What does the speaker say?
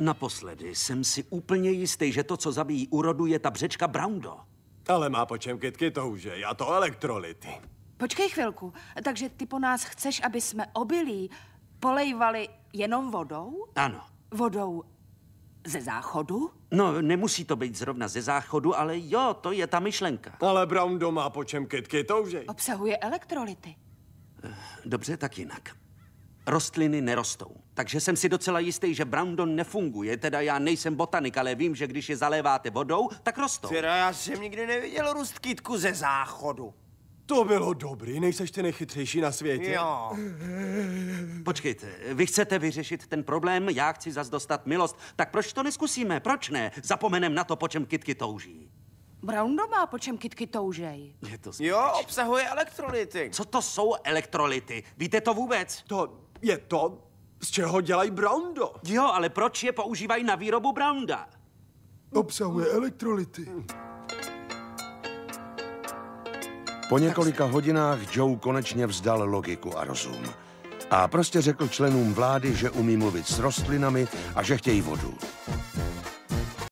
Naposledy jsem si úplně jistý, že to, co zabíjí úrodu, je ta břečka Browndo. Ale má po čem kytky touže, já to elektrolity. Počkej chvilku, takže ty po nás chceš, aby jsme obilí polejvali jenom vodou? Ano. Vodou ze záchodu? No, nemusí to být zrovna ze záchodu, ale jo, to je ta myšlenka. Ale Brown má po čem kytky touže. Obsahuje elektrolity. Eh, dobře, tak jinak. Rostliny nerostou. Takže jsem si docela jistý, že Brandon nefunguje. Teda já nejsem botanik, ale vím, že když je zaléváte vodou, tak rostou. Teda já jsem nikdy neviděl kytku ze záchodu. To bylo dobrý, nejseš ty nejchytřejší na světě. Jo. Počkejte, vy chcete vyřešit ten problém, já chci zas dostat milost, tak proč to neskusíme, proč ne? Zapomenem na to, po čem Kitky touží. Brown má po čem kytky toužej. Je to Jo, obsahuje elektrolyty. Co to jsou elektrolyty? Víte to vůbec? To je to, z čeho dělají Browndo. Jo, ale proč je používají na výrobu Brownda? Obsahuje elektrolyty. Po několika hodinách Joe konečně vzdal logiku a rozum. A prostě řekl členům vlády, že umí mluvit s rostlinami a že chtějí vodu.